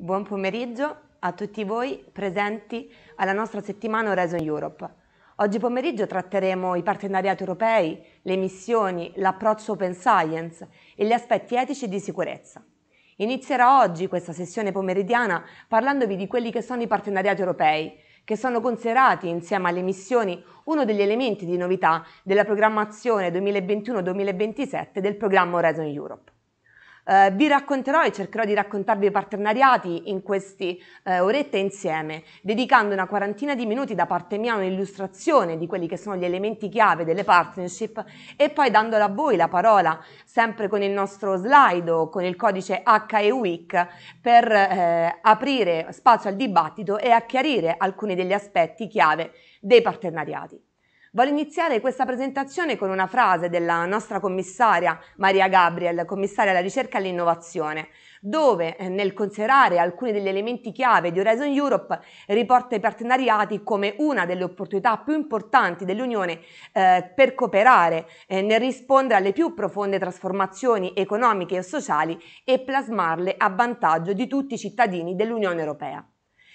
Buon pomeriggio a tutti voi presenti alla nostra settimana Horizon Europe. Oggi pomeriggio tratteremo i partenariati europei, le missioni, l'approccio open science e gli aspetti etici di sicurezza. Inizierò oggi questa sessione pomeridiana parlandovi di quelli che sono i partenariati europei, che sono considerati insieme alle missioni uno degli elementi di novità della programmazione 2021-2027 del programma Horizon Europe. Eh, vi racconterò e cercherò di raccontarvi i partenariati in queste eh, orette insieme, dedicando una quarantina di minuti da parte mia a un'illustrazione di quelli che sono gli elementi chiave delle partnership e poi dando a voi la parola, sempre con il nostro slide o con il codice HEWIC, per eh, aprire spazio al dibattito e a chiarire alcuni degli aspetti chiave dei partenariati. Voglio iniziare questa presentazione con una frase della nostra commissaria Maria Gabriel, commissaria alla ricerca e all'innovazione, dove eh, nel considerare alcuni degli elementi chiave di Horizon Europe riporta i partenariati come una delle opportunità più importanti dell'Unione eh, per cooperare eh, nel rispondere alle più profonde trasformazioni economiche e sociali e plasmarle a vantaggio di tutti i cittadini dell'Unione Europea.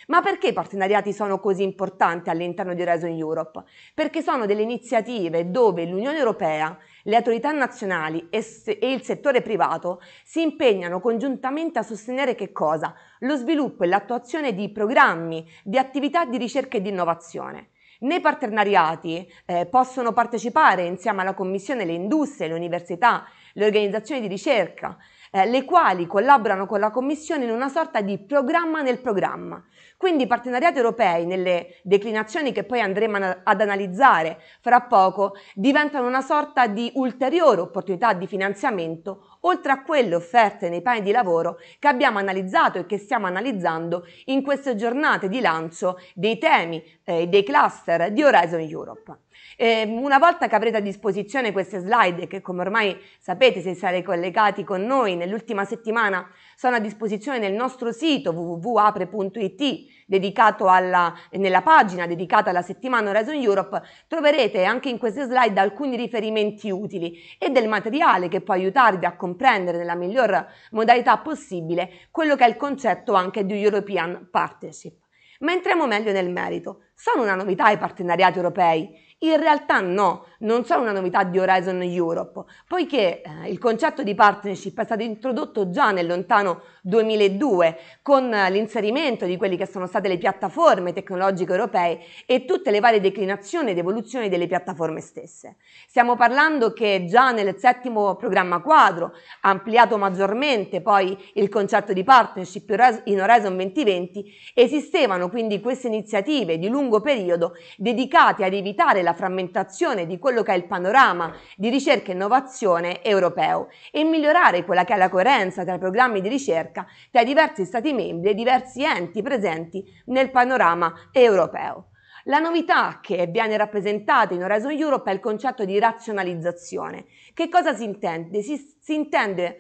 Ma perché i partenariati sono così importanti all'interno di Horizon Europe? Perché sono delle iniziative dove l'Unione Europea, le autorità nazionali e, il settore privato si impegnano congiuntamente a sostenere che cosa? Lo sviluppo e l'attuazione di programmi, di attività di ricerca e di innovazione. Nei partenariati eh, possono partecipare insieme alla Commissione le industrie, le università, le organizzazioni di ricerca, eh, le quali collaborano con la Commissione in una sorta di programma nel programma. Quindi i partenariati europei, nelle declinazioni che poi andremo ad analizzare fra poco, diventano una sorta di ulteriore opportunità di finanziamento, oltre a quelle offerte nei piani di lavoro che abbiamo analizzato e che stiamo analizzando in queste giornate di lancio dei temi, eh, dei cluster di Horizon Europe. Eh, una volta che avrete a disposizione queste slide, che come ormai sapete se siete collegati con noi nell'ultima settimana, sono a disposizione nel nostro sito www.apre.it dedicato alla, nella pagina dedicata alla settimana Horizon Europe, troverete anche in queste slide alcuni riferimenti utili e del materiale che può aiutarvi a comprendere nella miglior modalità possibile quello che è il concetto anche di European Partnership. Ma entriamo meglio nel merito. Sono una novità i partenariati europei in realtà no, non sono una novità di Horizon Europe, poiché eh, il concetto di partnership è stato introdotto già nel lontano 2002 con l'inserimento di quelle che sono state le piattaforme tecnologiche europee e tutte le varie declinazioni ed evoluzioni delle piattaforme stesse. Stiamo parlando che già nel settimo programma quadro ampliato maggiormente poi il concetto di partnership in Horizon 2020 esistevano quindi queste iniziative di lungo periodo dedicate ad evitare la della frammentazione di quello che è il panorama di ricerca e innovazione europeo e migliorare quella che è la coerenza tra i programmi di ricerca tra i diversi Stati membri e i diversi enti presenti nel panorama europeo. La novità che viene rappresentata in Horizon Europe è il concetto di razionalizzazione. Che cosa si intende? Si, si intende eh,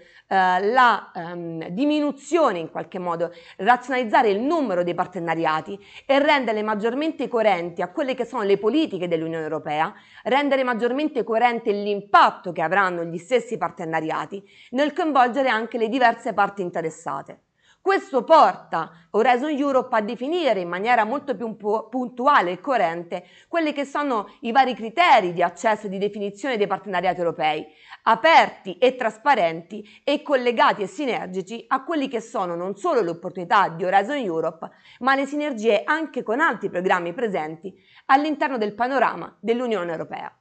la ehm, diminuzione in qualche modo, razionalizzare il numero dei partenariati e renderle maggiormente coerenti a quelle che sono le politiche dell'Unione Europea, rendere maggiormente coerente l'impatto che avranno gli stessi partenariati nel coinvolgere anche le diverse parti interessate. Questo porta Horizon Europe a definire in maniera molto più puntuale e coerente quelli che sono i vari criteri di accesso e di definizione dei partenariati europei, aperti e trasparenti e collegati e sinergici a quelli che sono non solo le opportunità di Horizon Europe, ma le sinergie anche con altri programmi presenti all'interno del panorama dell'Unione Europea.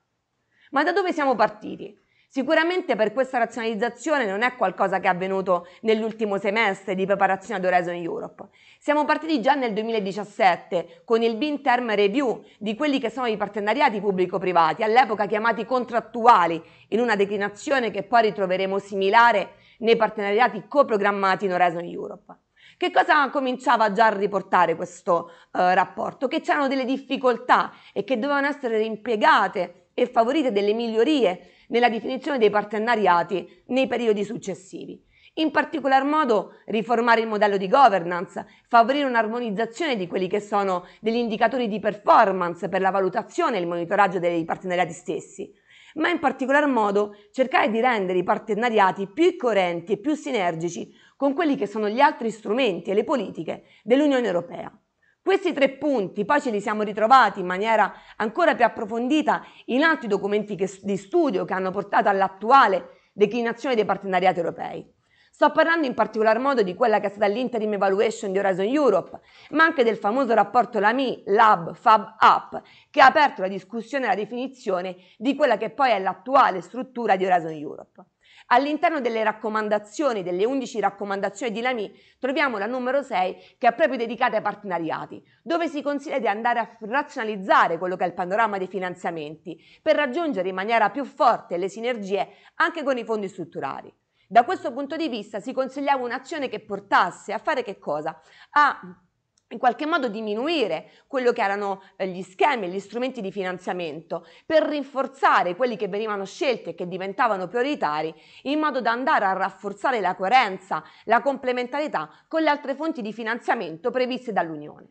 Ma da dove siamo partiti? Sicuramente per questa razionalizzazione non è qualcosa che è avvenuto nell'ultimo semestre di preparazione ad Horizon Europe. Siamo partiti già nel 2017 con il BIN Term Review di quelli che sono i partenariati pubblico-privati, all'epoca chiamati contrattuali, in una declinazione che poi ritroveremo similare nei partenariati coprogrammati in Horizon Europe. Che cosa cominciava già a riportare questo eh, rapporto? Che c'erano delle difficoltà e che dovevano essere rimpiegate e favorite delle migliorie nella definizione dei partenariati nei periodi successivi. In particolar modo riformare il modello di governance, favorire un'armonizzazione di quelli che sono degli indicatori di performance per la valutazione e il monitoraggio dei partenariati stessi, ma in particolar modo cercare di rendere i partenariati più coerenti e più sinergici con quelli che sono gli altri strumenti e le politiche dell'Unione Europea. Questi tre punti poi ce li siamo ritrovati in maniera ancora più approfondita in altri documenti che, di studio che hanno portato all'attuale declinazione dei partenariati europei. Sto parlando in particolar modo di quella che è stata l'interim evaluation di Horizon Europe, ma anche del famoso rapporto LAMI, Lab, Fab, Up, che ha aperto la discussione e la definizione di quella che poi è l'attuale struttura di Horizon Europe. All'interno delle raccomandazioni, delle 11 raccomandazioni di Lamy, troviamo la numero 6 che è proprio dedicata ai partenariati, dove si consiglia di andare a razionalizzare quello che è il panorama dei finanziamenti per raggiungere in maniera più forte le sinergie anche con i fondi strutturali. Da questo punto di vista si consigliava un'azione che portasse a fare che cosa? A in qualche modo diminuire quello che erano eh, gli schemi, gli strumenti di finanziamento, per rinforzare quelli che venivano scelti e che diventavano prioritari, in modo da andare a rafforzare la coerenza, la complementarietà con le altre fonti di finanziamento previste dall'Unione.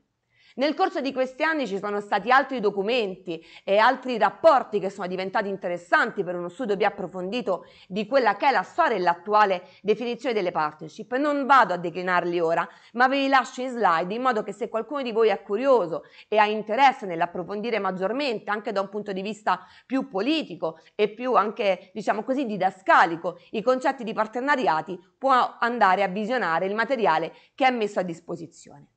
Nel corso di questi anni ci sono stati altri documenti e altri rapporti che sono diventati interessanti per uno studio più approfondito di quella che è la storia e l'attuale definizione delle partnership. Non vado a declinarli ora, ma ve li lascio in slide in modo che se qualcuno di voi è curioso e ha interesse nell'approfondire maggiormente anche da un punto di vista più politico e più anche, diciamo così, didascalico, i concetti di partenariati, può andare a visionare il materiale che è messo a disposizione.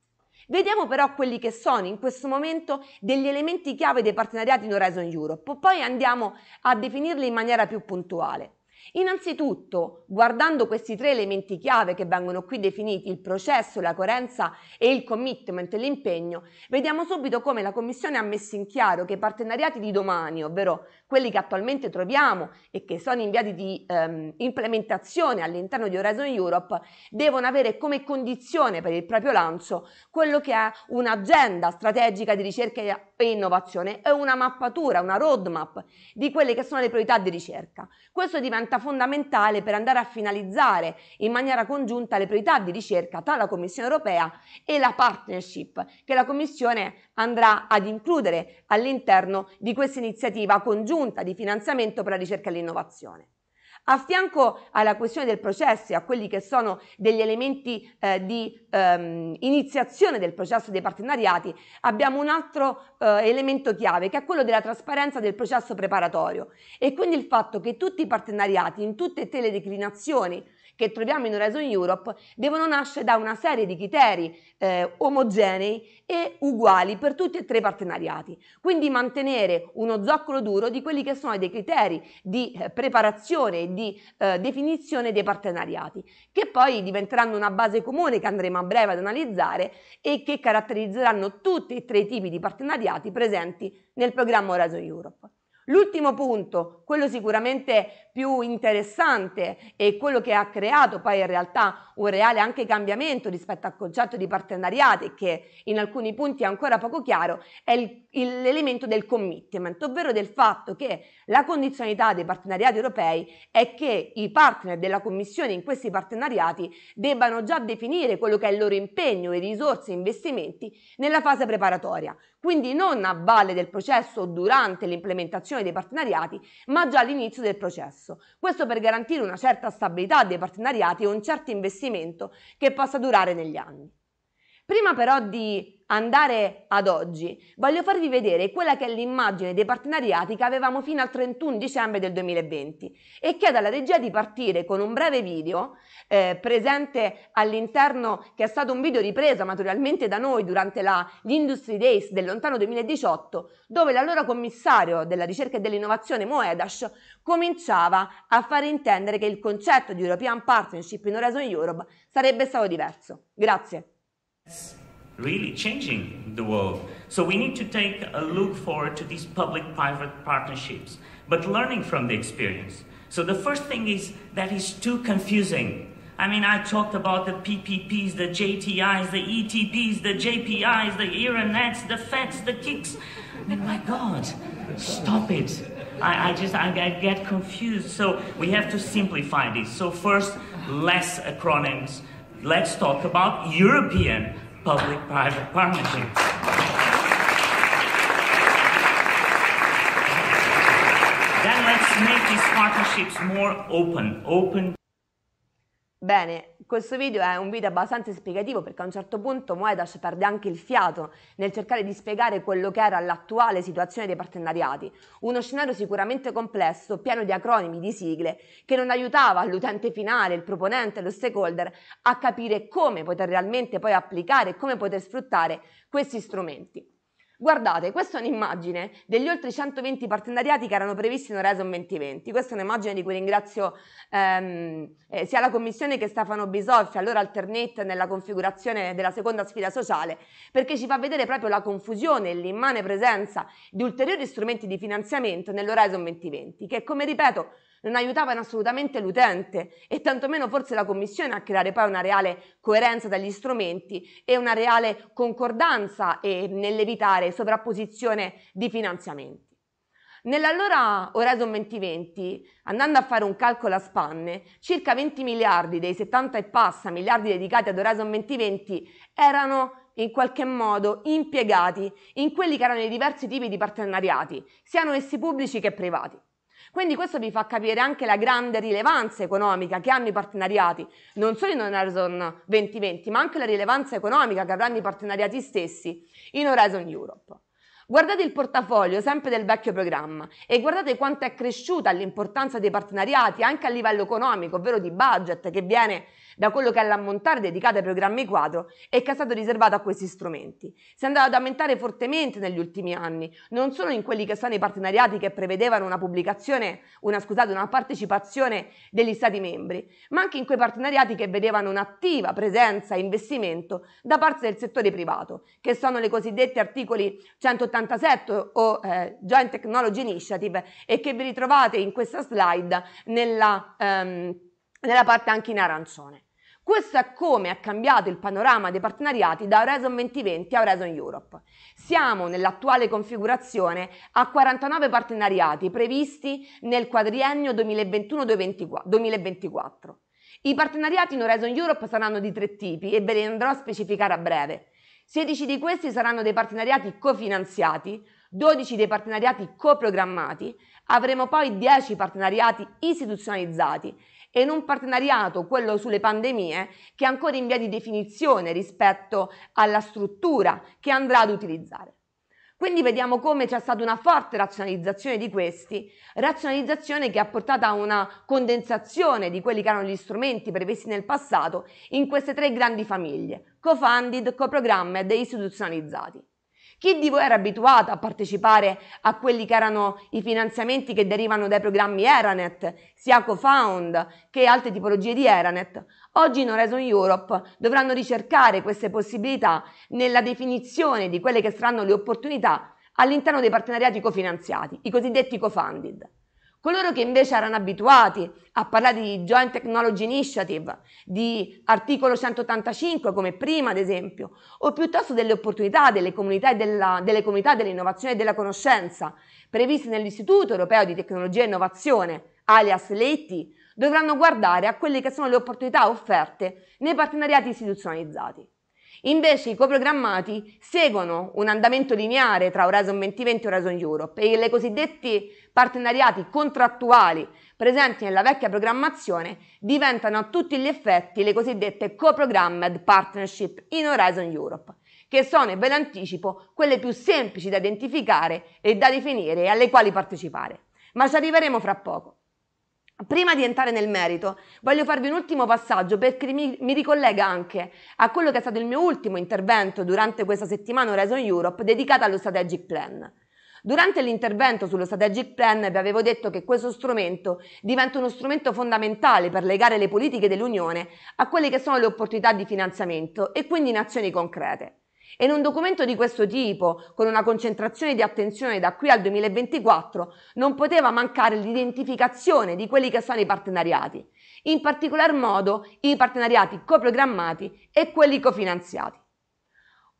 Vediamo però quelli che sono in questo momento degli elementi chiave dei partenariati in Horizon Europe, poi andiamo a definirli in maniera più puntuale. Innanzitutto, guardando questi tre elementi chiave che vengono qui definiti, il processo, la coerenza e il commitment, l'impegno, vediamo subito come la Commissione ha messo in chiaro che i partenariati di domani, ovvero quelli che attualmente troviamo e che sono in via di ehm, implementazione all'interno di Horizon Europe, devono avere come condizione per il proprio lancio quello che è un'agenda strategica di ricerca e innovazione e una mappatura, una roadmap di quelle che sono le priorità di ricerca. Questo diventa diventa fondamentale per andare a finalizzare in maniera congiunta le priorità di ricerca tra la Commissione europea e la partnership che la Commissione andrà ad includere all'interno di questa iniziativa congiunta di finanziamento per la ricerca e l'innovazione. A fianco alla questione del processo e a quelli che sono degli elementi eh, di ehm, iniziazione del processo dei partenariati, abbiamo un altro eh, elemento chiave che è quello della trasparenza del processo preparatorio e quindi il fatto che tutti i partenariati in tutte e tre le declinazioni che troviamo in Horizon Europe devono nascere da una serie di criteri eh, omogenei e uguali per tutti e tre i partenariati. Quindi mantenere uno zoccolo duro di quelli che sono dei criteri di eh, preparazione e di eh, definizione dei partenariati, che poi diventeranno una base comune che andremo a breve ad analizzare e che caratterizzeranno tutti e tre i tipi di partenariati presenti nel programma Horizon Europe. L'ultimo punto, quello sicuramente più interessante e quello che ha creato poi in realtà un reale anche cambiamento rispetto al concetto di partenariati che in alcuni punti è ancora poco chiaro è l'elemento del commitment, ovvero del fatto che la condizionalità dei partenariati europei è che i partner della Commissione in questi partenariati debbano già definire quello che è il loro impegno, e risorse, e investimenti nella fase preparatoria, quindi non a valle del processo o durante l'implementazione dei partenariati, ma già all'inizio del processo complesso. Questo per garantire una certa stabilità dei partenariati e un certo investimento che possa durare negli anni. Prima però di andare ad oggi, voglio farvi vedere quella che è l'immagine dei partenariati che avevamo fino al 31 dicembre del 2020 e chiedo alla regia di partire con un breve video eh, presente all'interno, che è stato un video ripreso naturalmente da noi durante la, Industry Days del lontano 2018, dove l'allora commissario della ricerca e dell'innovazione Moedas cominciava a far intendere che il concetto di European Partnership in Horizon Europe sarebbe stato diverso. Grazie. really changing the world. So we need to take a look forward to these public-private partnerships, but learning from the experience. So the first thing is that is too confusing. I mean, I talked about the PPPs, the JTIs, the ETPs, the JPIs, the Euronets, the FETs, the KICs. And my God, stop it. I, I just, I, I get confused. So we have to simplify this. So first, less acronyms, let's talk about European public-private partnership. then let's make these partnerships more open, open Bene, questo video è un video abbastanza spiegativo perché a un certo punto Moedas perde anche il fiato nel cercare di spiegare quello che era l'attuale situazione dei partenariati, uno scenario sicuramente complesso, pieno di acronimi, di sigle, che non aiutava l'utente finale, il proponente, lo stakeholder a capire come poter realmente poi applicare e come poter sfruttare questi strumenti. Guardate, questa è un'immagine degli oltre 120 partenariati che erano previsti in Horizon 2020. Questa è un'immagine di cui ringrazio ehm, eh, sia la Commissione che Stefano Bisolfi, allora Alternate, nella configurazione della seconda sfida sociale, perché ci fa vedere proprio la confusione e l'immane presenza di ulteriori strumenti di finanziamento nell'Horizon 2020, che come ripeto non aiutavano assolutamente l'utente e tantomeno forse la Commissione a creare poi una reale coerenza dagli strumenti e una reale concordanza nell'evitare sovrapposizione di finanziamenti. Nell'allora Horizon 2020, andando a fare un calcolo a spanne, circa 20 miliardi dei 70 e passa miliardi dedicati ad Horizon 2020 erano in qualche modo impiegati in quelli che erano i diversi tipi di partenariati, siano essi pubblici che privati. Quindi questo vi fa capire anche la grande rilevanza economica che hanno i partenariati, non solo in Horizon 2020, ma anche la rilevanza economica che avranno i partenariati stessi in Horizon Europe. Guardate il portafoglio sempre del vecchio programma e guardate quanto è cresciuta l'importanza dei partenariati anche a livello economico, ovvero di budget che viene da quello che è l'ammontare dedicato ai programmi quadro e che è stato riservato a questi strumenti. Si è andato ad aumentare fortemente negli ultimi anni, non solo in quelli che sono i partenariati che prevedevano una pubblicazione, una, scusate, una partecipazione degli Stati membri, ma anche in quei partenariati che vedevano un'attiva presenza e investimento da parte del settore privato, che sono le cosiddette articoli 187 o eh, Joint Technology Initiative e che vi ritrovate in questa slide nella... Ehm, nella parte anche in arancione. Questo è come ha cambiato il panorama dei partenariati da Horizon 2020 a Horizon Europe. Siamo nell'attuale configurazione a 49 partenariati previsti nel quadriennio 2021-2024. I partenariati in Horizon Europe saranno di tre tipi e ve li andrò a specificare a breve. 16 di questi saranno dei partenariati cofinanziati, 12 dei partenariati coprogrammati, avremo poi 10 partenariati istituzionalizzati e in un partenariato, quello sulle pandemie, che è ancora in via di definizione rispetto alla struttura che andrà ad utilizzare. Quindi vediamo come c'è stata una forte razionalizzazione di questi, razionalizzazione che ha portato a una condensazione di quelli che erano gli strumenti previsti nel passato in queste tre grandi famiglie, co-funded, co-programma ed istituzionalizzati. Chi di voi era abituato a partecipare a quelli che erano i finanziamenti che derivano dai programmi Eranet, sia CoFound che altre tipologie di Eranet, oggi in Horizon Europe dovranno ricercare queste possibilità nella definizione di quelle che saranno le opportunità all'interno dei partenariati cofinanziati, i cosiddetti co-funded. Coloro che invece erano abituati a parlare di Joint Technology Initiative, di articolo 185 come prima ad esempio, o piuttosto delle opportunità delle comunità, della, delle comunità dell'innovazione e della conoscenza previste nell'Istituto Europeo di Tecnologia e Innovazione, alias l'EIT, dovranno guardare a quelle che sono le opportunità offerte nei partenariati istituzionalizzati. Invece i coprogrammati seguono un andamento lineare tra Horizon 2020 e Horizon Europe e le cosiddette partenariati contrattuali presenti nella vecchia programmazione diventano a tutti gli effetti le cosiddette co-programmed partnership in Horizon Europe, che sono, ve l'anticipo, quelle più semplici da identificare e da definire e alle quali partecipare. Ma ci arriveremo fra poco. Prima di entrare nel merito, voglio farvi un ultimo passaggio perché mi, mi, ricollega anche a quello che è stato il mio ultimo intervento durante questa settimana Horizon Europe dedicata allo Strategic Plan. Durante l'intervento sullo strategic plan vi avevo detto che questo strumento diventa uno strumento fondamentale per legare le politiche dell'Unione a quelle che sono le opportunità di finanziamento e quindi in azioni concrete. E in un documento di questo tipo, con una concentrazione di attenzione da qui al 2024, non poteva mancare l'identificazione di quelli che sono i partenariati, in particolar modo i partenariati coprogrammati e quelli cofinanziati.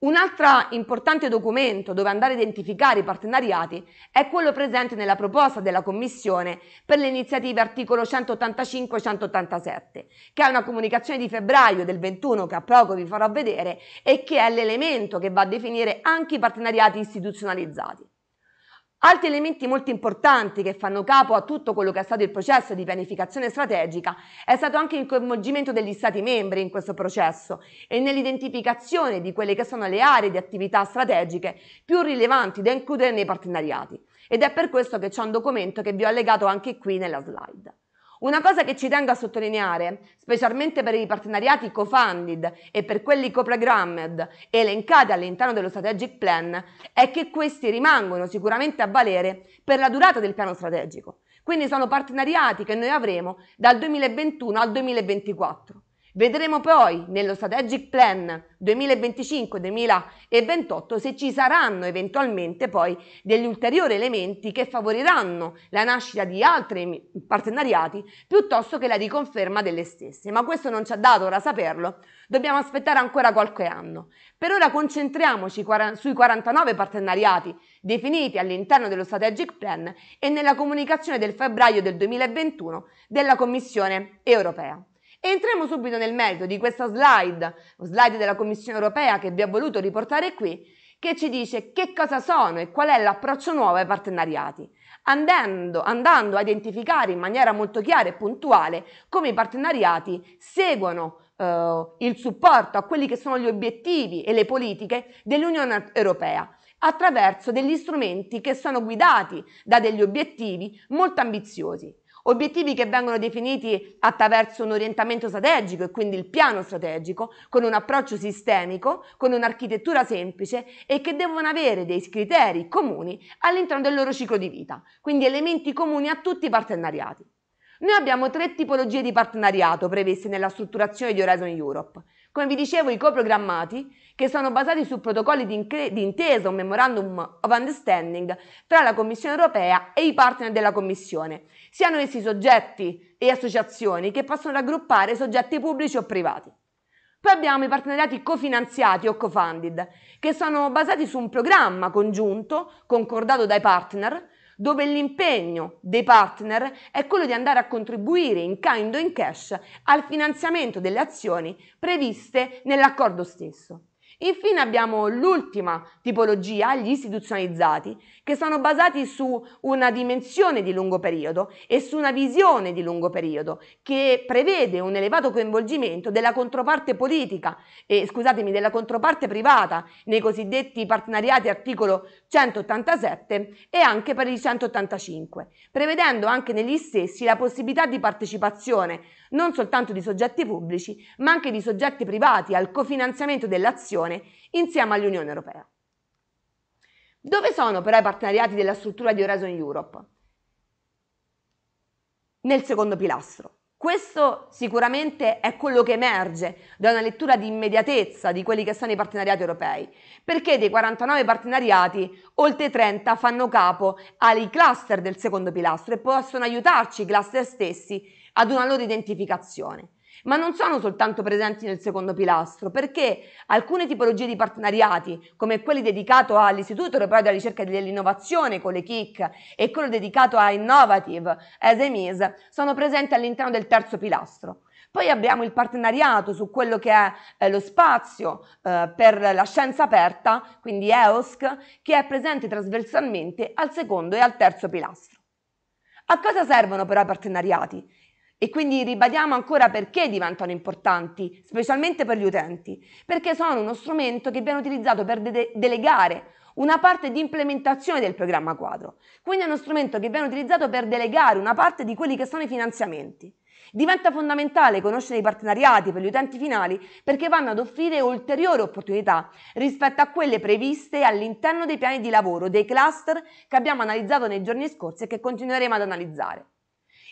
Un altro importante documento dove andare a identificare i partenariati è quello presente nella proposta della Commissione per le iniziative articolo 185 e 187, che è una comunicazione di febbraio del 21 che a poco vi farò vedere e che è l'elemento che va a definire anche i partenariati istituzionalizzati. Altri elementi molto importanti che fanno capo a tutto quello che è stato il processo di pianificazione strategica è stato anche il coinvolgimento degli Stati membri in questo processo e nell'identificazione di quelle che sono le aree di attività strategiche più rilevanti da includere nei partenariati. Ed è per questo che c'è un documento che vi ho allegato anche qui nella slide. Una cosa che ci tengo a sottolineare, specialmente per i partenariati co-funded e per quelli co-programmed elencati all'interno dello strategic plan, è che questi rimangono sicuramente a valere per la durata del piano strategico. Quindi sono partenariati che noi avremo dal 2021 al 2024. Vedremo poi nello Strategic Plan 2025-2028 se ci saranno eventualmente poi degli ulteriori elementi che favoriranno la nascita di altri partenariati piuttosto che la riconferma delle stesse. Ma questo non ci ha dato ora saperlo, dobbiamo aspettare ancora qualche anno. Per ora concentriamoci sui 49 partenariati definiti all'interno dello Strategic Plan e nella comunicazione del febbraio del 2021 della Commissione europea. Entriamo subito nel merito di questa slide, slide della Commissione europea che vi ho voluto riportare qui, che ci dice che cosa sono e qual è l'approccio nuovo ai partenariati, andando, andando a identificare in maniera molto chiara e puntuale come i partenariati seguono eh, il supporto a quelli che sono gli obiettivi e le politiche dell'Unione Europea attraverso degli strumenti che sono guidati da degli obiettivi molto ambiziosi. Obiettivi che vengono definiti attraverso un orientamento strategico e quindi il piano strategico, con un approccio sistemico, con un'architettura semplice e che devono avere dei criteri comuni all'interno del loro ciclo di vita, quindi elementi comuni a tutti i partenariati. Noi abbiamo tre tipologie di partenariato previste nella strutturazione di Horizon Europe come vi dicevo i coprogrammati, che sono basati su protocolli di, di intesa o memorandum of understanding tra la Commissione europea e i partner della Commissione, siano essi soggetti e associazioni che possono raggruppare soggetti pubblici o privati. Poi abbiamo i partenariati cofinanziati o co-funded, che sono basati su un programma congiunto concordato dai partner dove l'impegno dei partner è quello di andare a contribuire in kind o in cash al finanziamento delle azioni previste nell'accordo stesso. Infine abbiamo l'ultima tipologia, gli istituzionalizzati, che sono basati su una dimensione di lungo periodo e su una visione di lungo periodo che prevede un elevato coinvolgimento della controparte politica, eh, scusatemi, della controparte privata nei cosiddetti partenariati articolo 187 e anche per il 185, prevedendo anche negli stessi la possibilità di partecipazione non soltanto di soggetti pubblici, ma anche di soggetti privati al cofinanziamento dell'azione insieme all'Unione Europea. Dove sono però i partenariati della struttura di Horizon Europe? Nel secondo pilastro. Questo sicuramente è quello che emerge da una lettura di immediatezza di quelli che sono i partenariati europei, perché dei 49 partenariati oltre 30 fanno capo ai cluster del secondo pilastro e possono aiutarci i cluster stessi ad una loro identificazione. Ma non sono soltanto presenti nel secondo pilastro, perché alcune tipologie di partenariati, come quelli dedicati all'Istituto Europeo della Ricerca e dell'Innovazione con le KIC e quello dedicato a Innovative SMEs, sono presenti all'interno del terzo pilastro. Poi abbiamo il partenariato su quello che è eh, lo spazio eh, per la scienza aperta, quindi EOSC, che è presente trasversalmente al secondo e al terzo pilastro. A cosa servono però i partenariati? E quindi ribadiamo ancora perché diventano importanti, specialmente per gli utenti, perché sono uno strumento che viene utilizzato per de- delegare una parte di implementazione del programma quadro. Quindi è uno strumento che viene utilizzato per delegare una parte di quelli che sono i finanziamenti. Diventa fondamentale conoscere i partenariati per gli utenti finali perché vanno ad offrire ulteriori opportunità rispetto a quelle previste all'interno dei piani di lavoro, dei cluster che abbiamo analizzato nei giorni scorsi e che continueremo ad analizzare.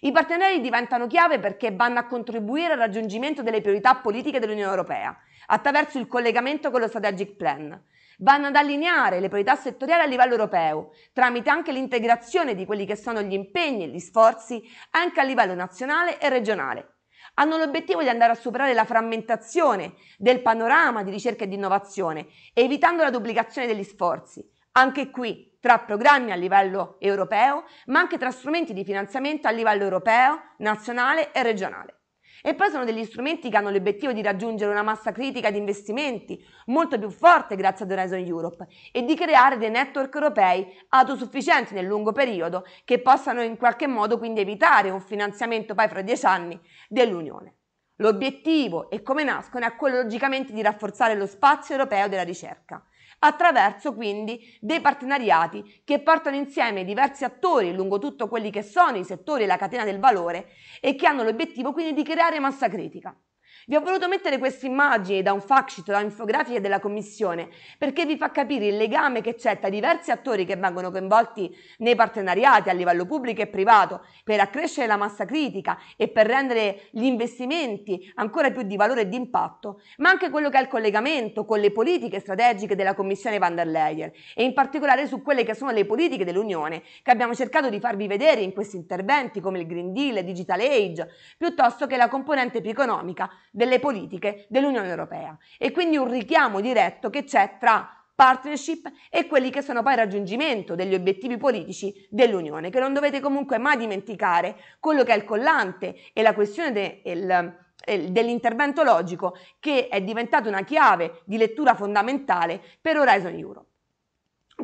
I partenari diventano chiave perché vanno a contribuire al raggiungimento delle priorità politiche dell'Unione Europea attraverso il collegamento con lo Strategic Plan. Vanno ad allineare le priorità settoriali a livello europeo, tramite anche l'integrazione di quelli che sono gli impegni e gli sforzi anche a livello nazionale e regionale hanno l'obiettivo di andare a superare la frammentazione del panorama di ricerca e di innovazione, evitando la duplicazione degli sforzi. Anche qui tra programmi a livello europeo, ma anche tra strumenti di finanziamento a livello europeo, nazionale e regionale. E poi sono degli strumenti che hanno l'obiettivo di raggiungere una massa critica di investimenti molto più forte grazie ad Horizon Europe e di creare dei network europei autosufficienti nel lungo periodo che possano in qualche modo quindi evitare un finanziamento poi fra dieci anni dell'Unione. L'obiettivo e come nascono è quello logicamente di rafforzare lo spazio europeo della ricerca attraverso quindi dei partenariati che portano insieme diversi attori lungo tutto quelli che sono i settori e la catena del valore e che hanno l'obiettivo quindi di creare massa critica. Vi ho voluto mettere queste immagini da un factsheet, da infografiche della commissione, perché vi fa capire il legame che c'è tra diversi attori che vengono coinvolti nei partenariati a livello pubblico e privato per accrescere la massa critica e per rendere gli investimenti ancora più di valore e di impatto, ma anche quello che è il collegamento con le politiche strategiche della commissione van der Leyen e in particolare su quelle che sono le politiche dell'Unione che abbiamo cercato di farvi vedere in questi interventi come il Green Deal, il Digital Age, piuttosto che la componente più economica delle politiche dell'Unione Europea e quindi un richiamo diretto che c'è tra partnership e quelli che sono poi il raggiungimento degli obiettivi politici dell'Unione, che non dovete comunque mai dimenticare quello che è il collante e la questione del dell'intervento logico che è diventata una chiave di lettura fondamentale per Horizon Europe.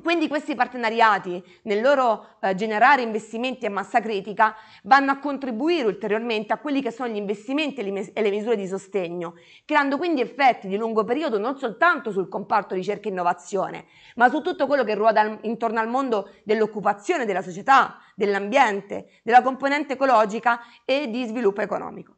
Quindi questi partenariati, nel loro eh, generare investimenti a massa critica, vanno a contribuire ulteriormente a quelli che sono gli investimenti e le, e le misure di sostegno, creando quindi effetti di lungo periodo non soltanto sul comparto ricerca e innovazione, ma su tutto quello che ruota intorno al mondo dell'occupazione, della società, dell'ambiente, della componente ecologica e di sviluppo economico.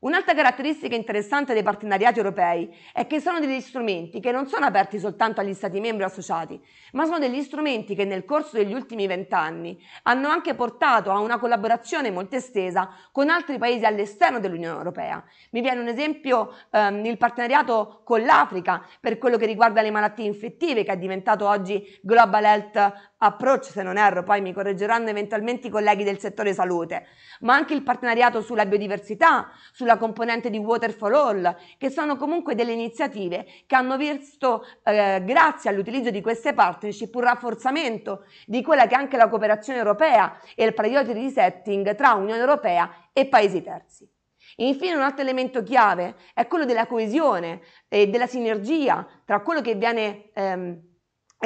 Un'altra caratteristica interessante dei partenariati europei è che sono degli strumenti che non sono aperti soltanto agli Stati membri associati, ma sono degli strumenti che nel corso degli ultimi vent'anni hanno anche portato a una collaborazione molto estesa con altri paesi all'esterno dell'Unione Europea. Mi viene un esempio ehm, il partenariato con l'Africa per quello che riguarda le malattie infettive, che è diventato oggi Global Health Approach, se non erro, poi mi correggeranno eventualmente i colleghi del settore salute, ma anche il partenariato sulla biodiversità, sulla sulla componente di Water for All, che sono comunque delle iniziative che hanno visto, eh, grazie all'utilizzo di queste partnership, un rafforzamento di quella che è anche la cooperazione europea e il priority resetting tra Unione Europea e paesi terzi. Infine un altro elemento chiave è quello della coesione e della sinergia tra quello che viene... Ehm,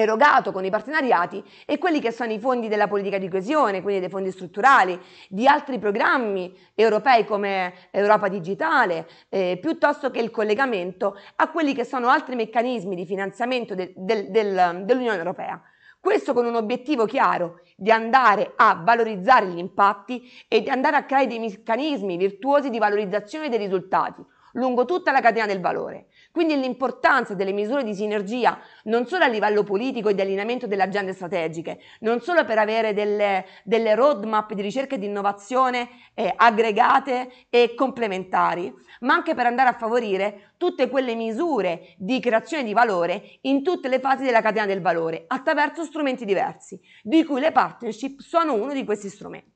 erogato con i partenariati e quelli che sono i fondi della politica di coesione, quindi dei fondi strutturali, di altri programmi europei come Europa Digitale, eh, piuttosto che il collegamento a quelli che sono altri meccanismi di finanziamento de, de, del, dell'Unione Europea. Questo con un obiettivo chiaro di andare a valorizzare gli impatti e di andare a creare dei meccanismi virtuosi di valorizzazione dei risultati lungo tutta la catena del valore quindi l'importanza delle misure di sinergia non solo a livello politico e di allineamento delle agende strategiche, non solo per avere delle, delle roadmap di ricerca e di innovazione eh, aggregate e complementari, ma anche per andare a favorire tutte quelle misure di creazione di valore in tutte le fasi della catena del valore attraverso strumenti diversi, di cui le partnership sono uno di questi strumenti.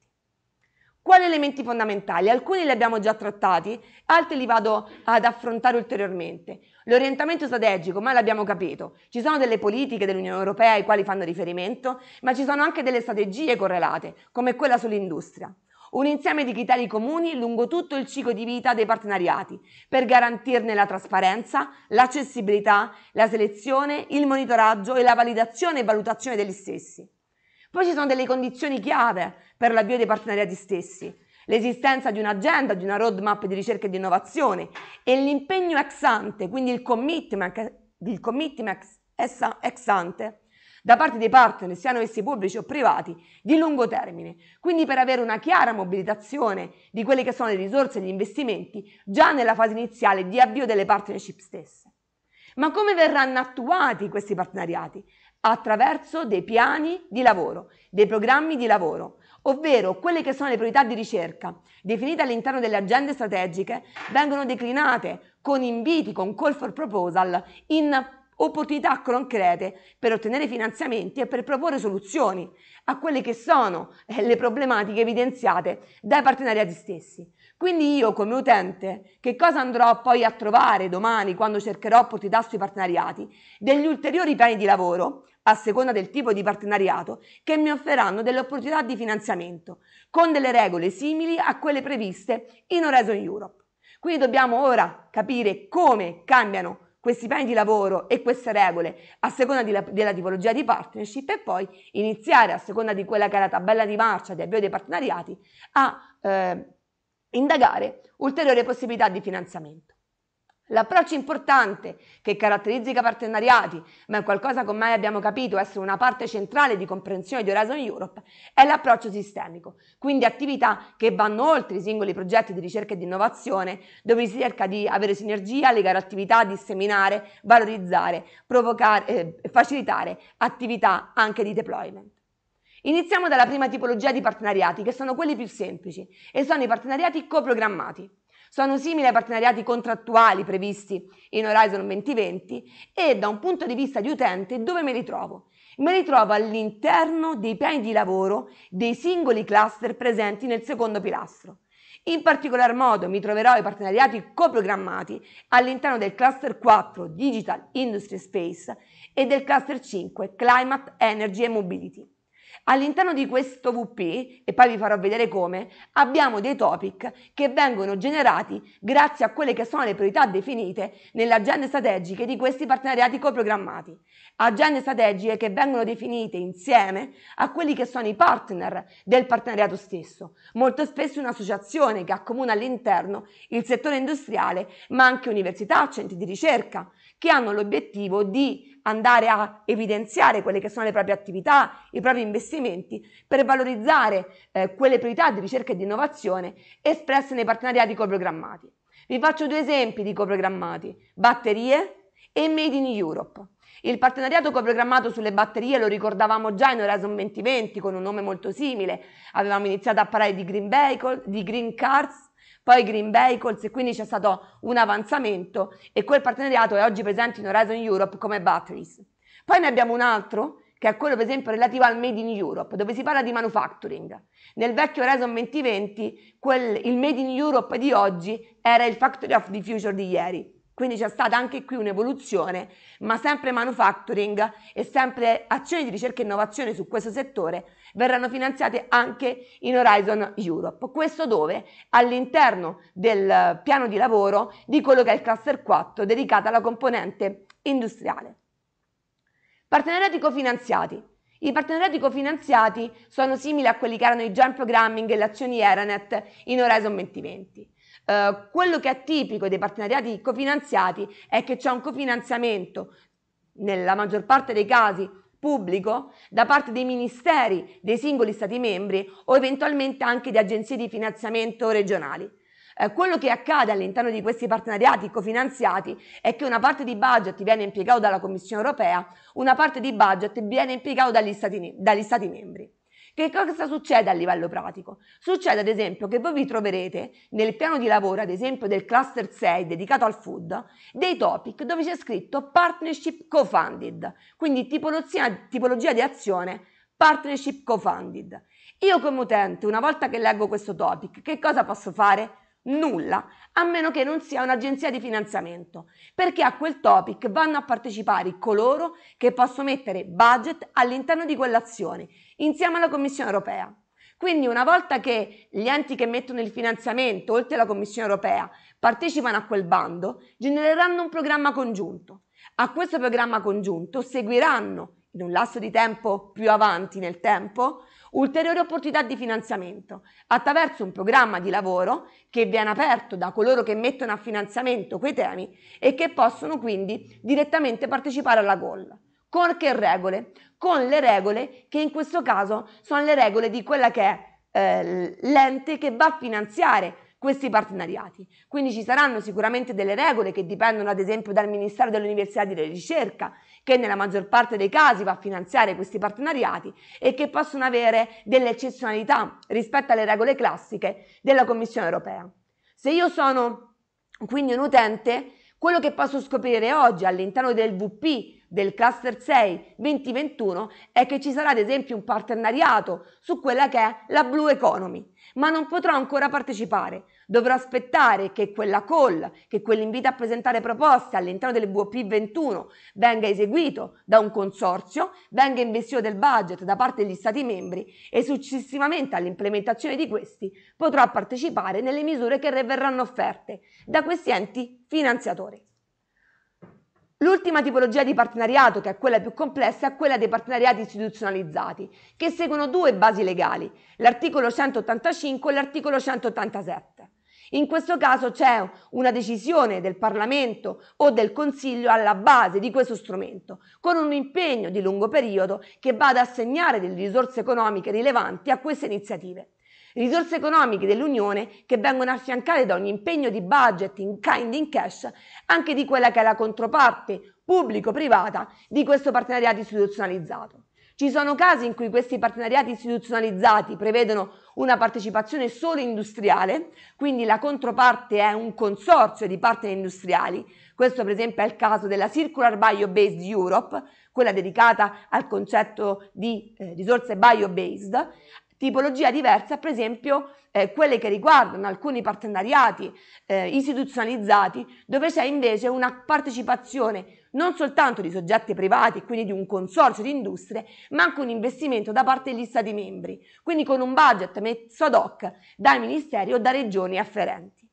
Quali elementi fondamentali? Alcuni li abbiamo già trattati, altri li vado ad affrontare ulteriormente. L'orientamento strategico, ma l'abbiamo capito, ci sono delle politiche dell'Unione Europea ai quali fanno riferimento, ma ci sono anche delle strategie correlate, come quella sull'industria. Un insieme di criteri comuni lungo tutto il ciclo di vita dei partenariati, per garantirne la trasparenza, l'accessibilità, la selezione, il monitoraggio e la validazione e valutazione degli stessi. Poi ci sono delle condizioni chiave per l'avvio dei partenariati stessi, l'esistenza di un'agenda, di una roadmap di ricerca e di innovazione e l'impegno ex ante, quindi il commitment, il commitment ex ante da parte dei partner, siano essi pubblici o privati, di lungo termine. Quindi per avere una chiara mobilitazione di quelle che sono le risorse e gli investimenti già nella fase iniziale di avvio delle partnership stesse. Ma come verranno attuati questi partenariati? attraverso dei piani di lavoro, dei programmi di lavoro, ovvero quelle che sono le priorità di ricerca definite all'interno delle agende strategiche vengono declinate con inviti, con call for proposal in opportunità concrete per ottenere finanziamenti e per proporre soluzioni a quelle che sono eh, le problematiche evidenziate dai partenariati stessi. Quindi io come utente che cosa andrò poi a trovare domani quando cercherò opportunità sui partenariati? Degli ulteriori piani di lavoro a seconda del tipo di partenariato, che mi offriranno delle opportunità di finanziamento, con delle regole simili a quelle previste in Horizon Europe. Quindi dobbiamo ora capire come cambiano questi piani di lavoro e queste regole a seconda la, della tipologia di partnership e poi iniziare a seconda di quella che è la tabella di marcia di avvio dei partenariati a eh, indagare ulteriori possibilità di finanziamento. L'approccio importante che caratterizza i partenariati, ma è qualcosa che ormai abbiamo capito essere una parte centrale di comprensione di Horizon Europe, è l'approccio sistemico, quindi attività che vanno oltre i singoli progetti di ricerca e di innovazione, dove si cerca di avere sinergia, legare attività, disseminare, valorizzare, provocare e eh, facilitare attività anche di deployment. Iniziamo dalla prima tipologia di partenariati, che sono quelli più semplici, e sono i partenariati coprogrammati. Sono simili ai partenariati contrattuali previsti in Horizon 2020 e da un punto di vista di utente dove mi ritrovo? Mi ritrovo all'interno dei piani di lavoro dei singoli cluster presenti nel secondo pilastro. In particolar modo mi troverò i partenariati coprogrammati all'interno del cluster 4 Digital Industry Space e del cluster 5 Climate, Energy e Mobility. All'interno di questo VP, e poi vi farò vedere come, abbiamo dei topic che vengono generati grazie a quelle che sono le priorità definite nelle agende strategiche di questi partenariati coprogrammati. Agende strategiche che vengono definite insieme a quelli che sono i partner del partenariato stesso, molto spesso un'associazione che accomuna all'interno il settore industriale, ma anche università, centri di ricerca, che hanno l'obiettivo di andare a evidenziare quelle che sono le proprie attività, i propri investimenti, per valorizzare eh, quelle priorità di ricerca e di innovazione espresse nei partenariati coprogrammati. Vi faccio due esempi di coprogrammati, batterie e Made in Europe. Il partenariato coprogrammato sulle batterie lo ricordavamo già in Horizon 2020 con un nome molto simile, avevamo iniziato a parlare di green vehicle, di green cars poi Green Vehicles e quindi c'è stato un avanzamento e quel partenariato è oggi presente in Horizon Europe come Batteries. Poi ne abbiamo un altro che è quello per esempio relativo al Made in Europe, dove si parla di manufacturing. Nel vecchio Horizon 2020 quel, il Made in Europe di oggi era il Factory of the Future di ieri. Quindi c'è stata anche qui un'evoluzione, ma sempre manufacturing e sempre azioni di ricerca e innovazione su questo settore verranno finanziate anche in Horizon Europe. Questo dove? All'interno del eh, piano di lavoro di quello che è il cluster 4 dedicato alla componente industriale. Partenariati cofinanziati. I partenariati cofinanziati sono simili a quelli che erano i joint programming e le azioni Eranet in Horizon 2020. Eh, quello che è tipico dei partenariati cofinanziati è che c'è un cofinanziamento, nella maggior parte dei casi pubblico da parte dei ministeri dei singoli Stati membri o eventualmente anche di agenzie di finanziamento regionali. Eh, quello che accade all'interno di questi partenariati cofinanziati è che una parte di budget viene impiegato dalla Commissione europea, una parte di budget viene impiegato dagli stati, dagli stati membri. Che cosa succede a livello pratico? Succede ad esempio che voi vi troverete nel piano di lavoro, ad esempio del cluster 6 dedicato al food, dei topic dove c'è scritto partnership co-funded, quindi tipologia, tipologia di azione partnership co-funded. Io come utente, una volta che leggo questo topic, che cosa posso fare? Nulla, a meno che non sia un'agenzia di finanziamento, perché a quel topic vanno a partecipare coloro che possono mettere budget all'interno di quell'azione insieme alla Commissione europea. Quindi una volta che gli enti che mettono il finanziamento, oltre alla Commissione europea, partecipano a quel bando, genereranno un programma congiunto. A questo programma congiunto seguiranno, in un lasso di tempo più avanti nel tempo, ulteriori opportunità di finanziamento attraverso un programma di lavoro che viene aperto da coloro che mettono a finanziamento quei temi e che possono quindi direttamente partecipare alla GOL. Con che regole? con le regole che in questo caso sono le regole di quella che è eh, l'ente che va a finanziare questi partenariati. Quindi ci saranno sicuramente delle regole che dipendono ad esempio dal Ministero dell'Università e della Ricerca, che nella maggior parte dei casi va a finanziare questi partenariati e che possono avere delle eccezionalità rispetto alle regole classiche della Commissione europea. Se io sono quindi un utente, quello che posso scoprire oggi all'interno del VP del cluster 6 2021 è che ci sarà ad esempio un partenariato su quella che è la Blue Economy, ma non potrò ancora partecipare. Dovrò aspettare che quella call, che quell'invito a presentare proposte all'interno del WP 21 venga eseguito da un consorzio, venga investito del budget da parte degli Stati membri e successivamente all'implementazione di questi potrò partecipare nelle misure che verranno offerte da questi enti finanziatori. L'ultima tipologia di partenariato, che è quella più complessa, è quella dei partenariati istituzionalizzati, che seguono due basi legali, l'articolo 185 e l'articolo 187. In questo caso c'è una decisione del Parlamento o del Consiglio alla base di questo strumento, con un impegno di lungo periodo che vada a segnare delle risorse economiche rilevanti a queste iniziative risorse economiche dell'Unione che vengono affiancate da ogni impegno di budget in kind in cash anche di quella che è la controparte pubblico-privata di questo partenariato istituzionalizzato. Ci sono casi in cui questi partenariati istituzionalizzati prevedono una partecipazione solo industriale, quindi la controparte è un consorzio di partner industriali. Questo per esempio è il caso della Circular Bio-Based Europe, quella dedicata al concetto di eh, risorse bio-based, tipologia diversa, per esempio eh, quelle che riguardano alcuni partenariati eh, istituzionalizzati, dove c'è invece una partecipazione non soltanto di soggetti privati, quindi di un consorzio di industrie, ma anche un investimento da parte degli Stati membri, quindi con un budget messo ad hoc dai ministeri o da regioni afferenti.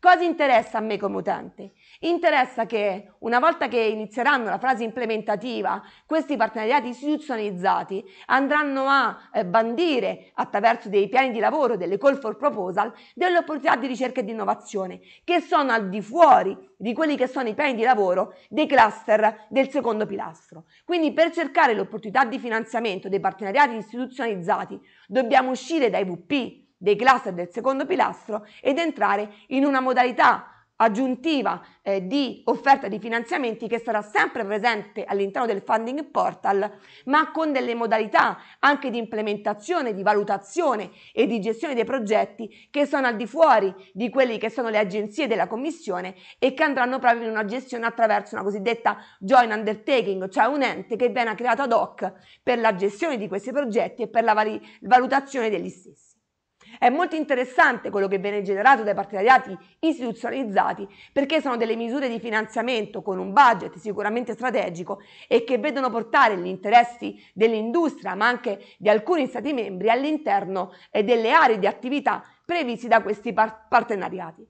Cosa interessa a me come utente? Interessa che una volta che inizieranno la fase implementativa, questi partenariati istituzionalizzati andranno a eh, bandire attraverso dei piani di lavoro, delle call for proposal, delle opportunità di ricerca e di innovazione che sono al di fuori di quelli che sono i piani di lavoro dei cluster del secondo pilastro. Quindi per cercare l'opportunità di finanziamento dei partenariati istituzionalizzati dobbiamo uscire dai VP dei cluster del secondo pilastro ed entrare in una modalità aggiuntiva eh, di offerta di finanziamenti che sarà sempre presente all'interno del funding portal, ma con delle modalità anche di implementazione, di valutazione e di gestione dei progetti che sono al di fuori di quelle che sono le agenzie della commissione e che andranno proprio in una gestione attraverso una cosiddetta joint undertaking, cioè un ente che viene creato ad hoc per la gestione di questi progetti e per la valutazione degli stessi. È molto interessante quello che viene generato dai partenariati istituzionalizzati perché sono delle misure di finanziamento con un budget sicuramente strategico e che vedono portare gli interessi dell'industria ma anche di alcuni Stati membri all'interno delle aree di attività previsti da questi partenariati.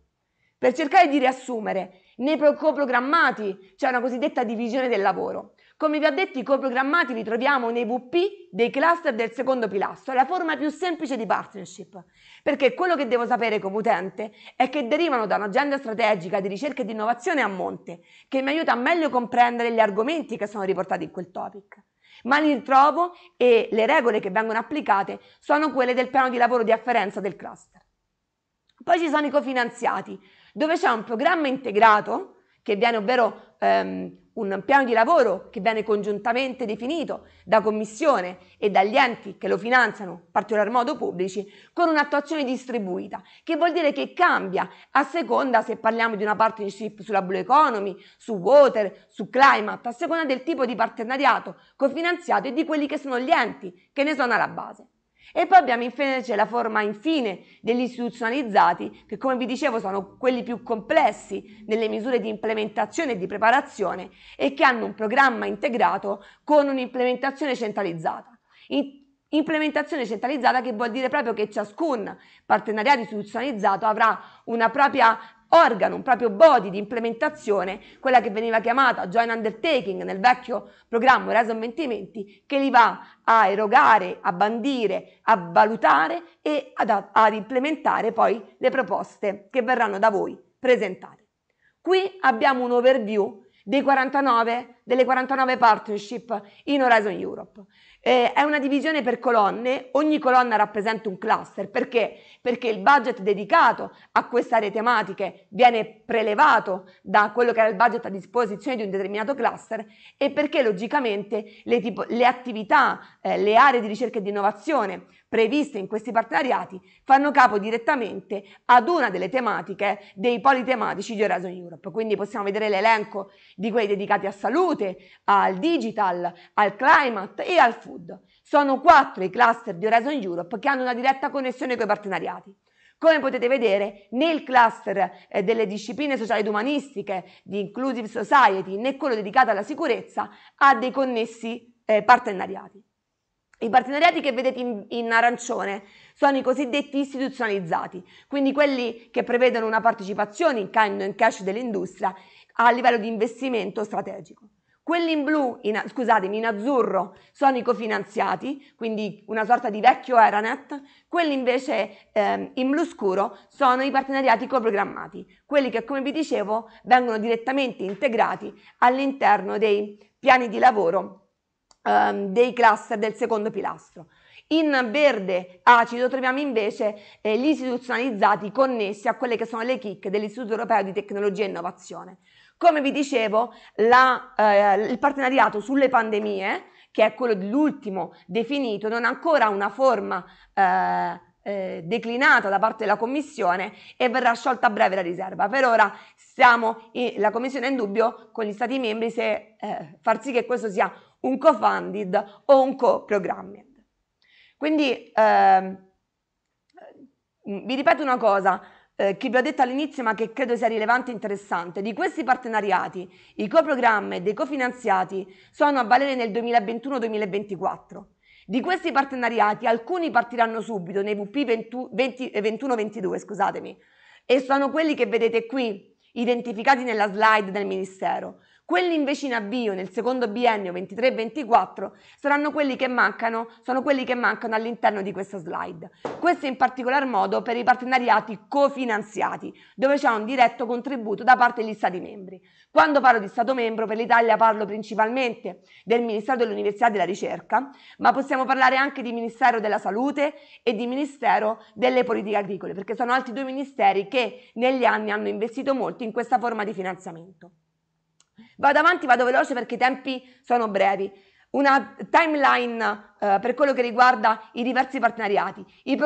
Per cercare di riassumere, nei coprogrammati c'è una cosiddetta divisione del lavoro. Come vi ho detto, i coprogrammati li troviamo nei VP dei cluster del secondo pilastro, è la forma più semplice di partnership. Perché quello che devo sapere come utente è che derivano da un'agenda strategica di ricerca e di innovazione a monte, che mi aiuta a meglio comprendere gli argomenti che sono riportati in quel topic. Ma li ritrovo e le regole che vengono applicate sono quelle del piano di lavoro di afferenza del cluster. Poi ci sono i cofinanziati, dove c'è un programma integrato che viene ovvero ehm, un piano di lavoro che viene congiuntamente definito da Commissione e dagli enti che lo finanziano, in particolar modo pubblici, con un'attuazione distribuita, che vuol dire che cambia a seconda se parliamo di una partnership sulla blue economy, su water, su climate, a seconda del tipo di partenariato cofinanziato e di quelli che sono gli enti che ne sono alla base. E poi abbiamo invece la forma infine degli istituzionalizzati, che come vi dicevo sono quelli più complessi nelle misure di implementazione e di preparazione e che hanno un programma integrato con un'implementazione centralizzata. In implementazione centralizzata che vuol dire proprio che ciascun partenariato istituzionalizzato avrà una propria organo, un proprio body di implementazione, quella che veniva chiamata joint undertaking nel vecchio programma Horizon 2020, che li va a erogare, a bandire, a valutare e ad, ad implementare poi le proposte che verranno da voi presentate. Qui abbiamo un overview 49, delle 49 partnership in Horizon Europe. Eh, è una divisione per colonne, ogni colonna rappresenta un cluster, perché? Perché il budget dedicato a queste aree tematiche viene prelevato da quello che era il budget a disposizione di un determinato cluster e perché logicamente le, tipo, le attività, eh, le aree di ricerca e di innovazione previste in questi partenariati fanno capo direttamente ad una delle tematiche dei politematici di Horizon Europe. Quindi possiamo vedere l'elenco di quelli dedicati a salute, al digital, al climate e al food. Sono quattro i cluster di Horizon Europe che hanno una diretta connessione con i partenariati. Come potete vedere, né il cluster eh, delle discipline sociali ed umanistiche di Inclusive Society né quello dedicato alla sicurezza ha dei connessi eh, partenariati. I partenariati che vedete in, in, arancione sono i cosiddetti istituzionalizzati, quindi quelli che prevedono una partecipazione in cagno in cash dell'industria a livello di investimento strategico. Quelli in blu, in, scusatemi, in azzurro sono i cofinanziati, quindi una sorta di vecchio Eranet, quelli invece ehm, in blu scuro sono i partenariati coprogrammati, quelli che come vi dicevo vengono direttamente integrati all'interno dei piani di lavoro ehm, dei cluster del secondo pilastro. In verde acido troviamo invece eh, gli istituzionalizzati connessi a quelle che sono le KIC dell'Istituto Europeo di Tecnologia e Innovazione. Come vi dicevo, la, eh, il partenariato sulle pandemie, che è quello dell'ultimo definito, non ha ancora una forma eh, eh declinata da parte della Commissione e verrà sciolta a breve la riserva. Per ora siamo in, la Commissione è in dubbio con gli Stati membri se eh, far sì che questo sia un co-funded o un co-programmed. Quindi eh, vi ripeto una cosa, eh, che vi ho detto all'inizio ma che credo sia rilevante e interessante, di questi partenariati i coprogrammi dei cofinanziati sono a valere nel 2021-2024. Di questi partenariati alcuni partiranno subito nei VP 21-22, eh, scusatemi, e sono quelli che vedete qui identificati nella slide del Ministero. Quelli invece in avvio nel secondo biennio 23-24 saranno quelli che mancano, sono quelli che mancano all'interno di questa slide. Questo in particolar modo per i partenariati cofinanziati, dove c'è un diretto contributo da parte degli Stati membri. Quando parlo di Stato membro, per l'Italia parlo principalmente del Ministero dell'Università e della Ricerca, ma possiamo parlare anche di Ministero della Salute e di Ministero delle Politiche Agricole, perché sono altri due ministeri che negli anni hanno investito molto in questa forma di finanziamento. Vado avanti, vado veloce perché i tempi sono brevi. Una timeline eh, per quello che riguarda i diversi partenariati. I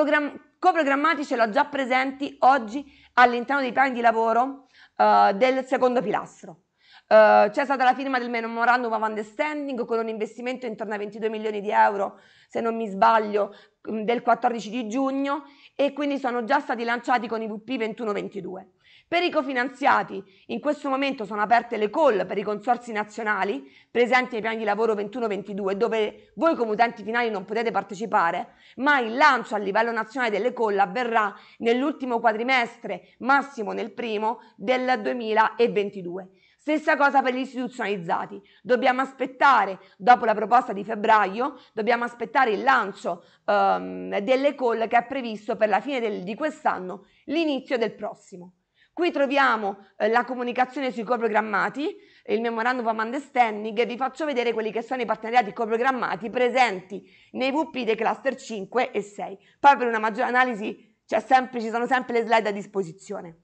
coprogrammatici ce l'ho già presenti oggi all'interno dei piani di lavoro eh, del secondo pilastro. Uh, c'è stata la firma del memorandum of understanding con un investimento intorno a 22 milioni di euro, se non mi sbaglio, mm, del 14 di giugno e quindi sono già stati lanciati con i VP 21-22. Per i cofinanziati, in questo momento sono aperte le call per i consorsi nazionali presenti nei piani di lavoro 21-22, dove voi come utenti finali non potete partecipare, ma il lancio a livello nazionale delle call avverrà nell'ultimo quadrimestre, massimo nel primo del 2022. Stessa cosa per gli istituzionalizzati. Dobbiamo aspettare, dopo la proposta di febbraio, dobbiamo aspettare il lancio um, delle call che è previsto per la fine del, di quest'anno, l'inizio del prossimo. Qui troviamo eh, la comunicazione sui coprogrammati, il memorandum of understanding, e vi faccio vedere quelli che sono i partenariati coprogrammati presenti nei VP dei cluster 5 e 6. Poi per una maggiore analisi sempre, ci sono sempre le slide a disposizione.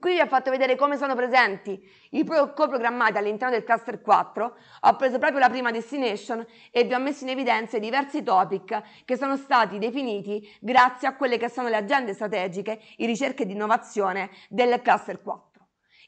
Qui vi ho fatto vedere come sono presenti i pro- coprogrammati all'interno del cluster 4, ho preso proprio la prima destination e vi ho messo in evidenza i diversi topic che sono stati definiti grazie a quelle che sono le agende strategiche, i ricerche di innovazione del cluster 4.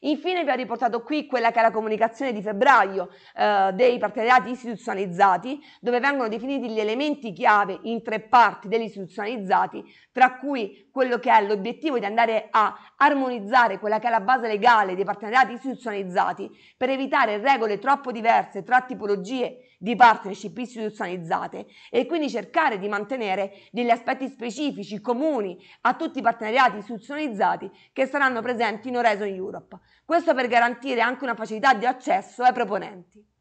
Infine vi ho riportato qui quella che è la comunicazione di febbraio eh, dei partenariati istituzionalizzati, dove vengono definiti gli elementi chiave in tre parti degli istituzionalizzati, tra cui quello che è l'obiettivo di andare a armonizzare quella che è la base legale dei partenariati istituzionalizzati per evitare regole troppo diverse tra tipologie di partnership istituzionalizzate e quindi cercare di mantenere degli aspetti specifici comuni a tutti i partenariati istituzionalizzati che saranno presenti in Horizon Europe. Questo per garantire anche una facilità di accesso ai proponenti.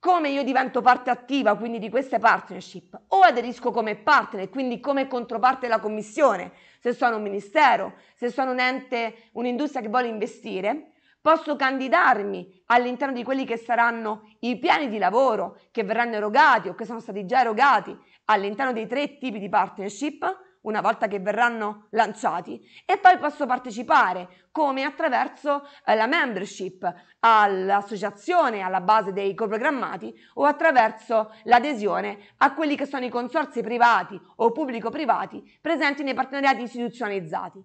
Come io divento parte attiva quindi di queste partnership? O aderisco come partner, quindi come controparte della commissione, se sono un ministero, se sono un ente, un'industria che vuole investire, posso candidarmi all'interno di quelli che saranno i piani di lavoro che verranno erogati o che sono stati già erogati all'interno dei tre tipi di partnership una volta che verranno lanciati e poi posso partecipare come attraverso eh, la membership all'associazione alla base dei coprogrammati o attraverso l'adesione a quelli che sono i consorzi privati o pubblico-privati presenti nei partenariati istituzionalizzati.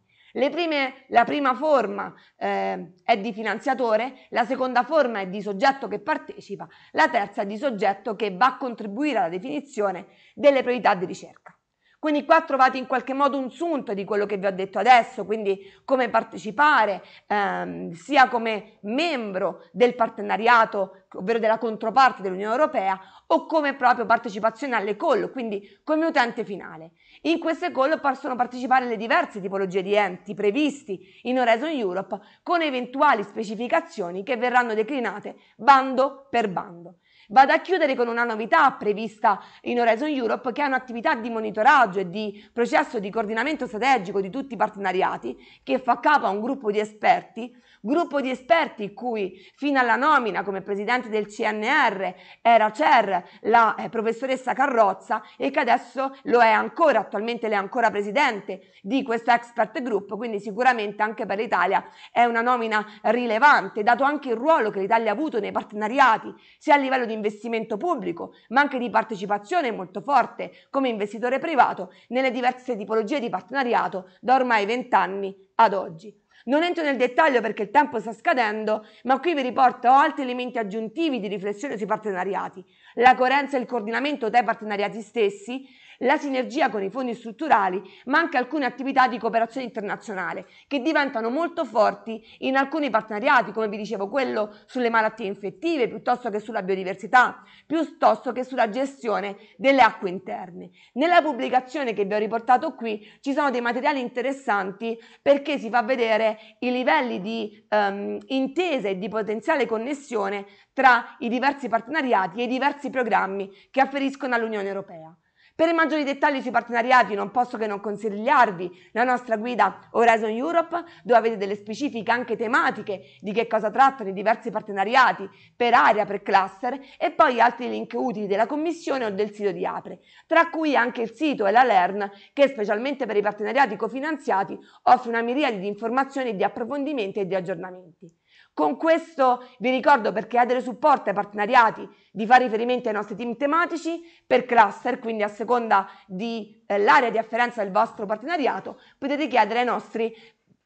Prime, la prima forma eh, è di finanziatore, la seconda forma è di soggetto che partecipa, la terza è di soggetto che va a contribuire alla definizione delle priorità di ricerca. Quindi qua trovate in qualche modo un sunto di quello che vi ho detto adesso, quindi come partecipare ehm, sia come membro del partenariato, ovvero della controparte dell'Unione Europea, o come proprio partecipazione alle call, quindi come utente finale. In queste call possono partecipare le diverse tipologie di enti previsti in Horizon Europe con eventuali specificazioni che verranno declinate bando per bando. Vado a chiudere con una novità prevista in Horizon Europe che è un'attività di monitoraggio e di processo di coordinamento strategico di tutti i partenariati che fa capo a un gruppo di esperti gruppo di esperti cui fino alla nomina come presidente del CNR era CER la eh, professoressa Carrozza e che adesso lo è ancora, attualmente lei è ancora presidente di questo expert group, quindi sicuramente anche per l'Italia è una nomina rilevante, dato anche il ruolo che l'Italia ha avuto nei partenariati, sia a livello di investimento pubblico, ma anche di partecipazione molto forte come investitore privato nelle diverse tipologie di partenariato da ormai vent'anni ad oggi. Non entro nel dettaglio perché il tempo sta scadendo, ma qui vi riporto altri elementi aggiuntivi di riflessione sui partenariati, la coerenza e il coordinamento dai partenariati stessi la sinergia con i fondi strutturali, ma anche alcune attività di cooperazione internazionale che diventano molto forti in alcuni partenariati, come vi dicevo, quello sulle malattie infettive, piuttosto che sulla biodiversità, piuttosto che sulla gestione delle acque interne. Nella pubblicazione che vi ho riportato qui ci sono dei materiali interessanti perché si fa vedere i livelli di um, intesa e di potenziale connessione tra i diversi partenariati e i diversi programmi che afferiscono all'Unione Europea. Per i maggiori dettagli sui partenariati non posso che non consigliarvi la nostra guida Horizon Europe, dove avete delle specifiche anche tematiche di che cosa trattano i diversi partenariati per area, per cluster e poi altri link utili della Commissione o del sito di Apre, tra cui anche il sito e la Learn che specialmente per i partenariati cofinanziati offre una miriade di informazioni, di approfondimenti e di aggiornamenti. Con questo vi ricordo per chiedere supporto ai partenariati di fare riferimento ai nostri team tematici per cluster, quindi a seconda dell'area eh, di afferenza del vostro partenariato, potete chiedere ai nostri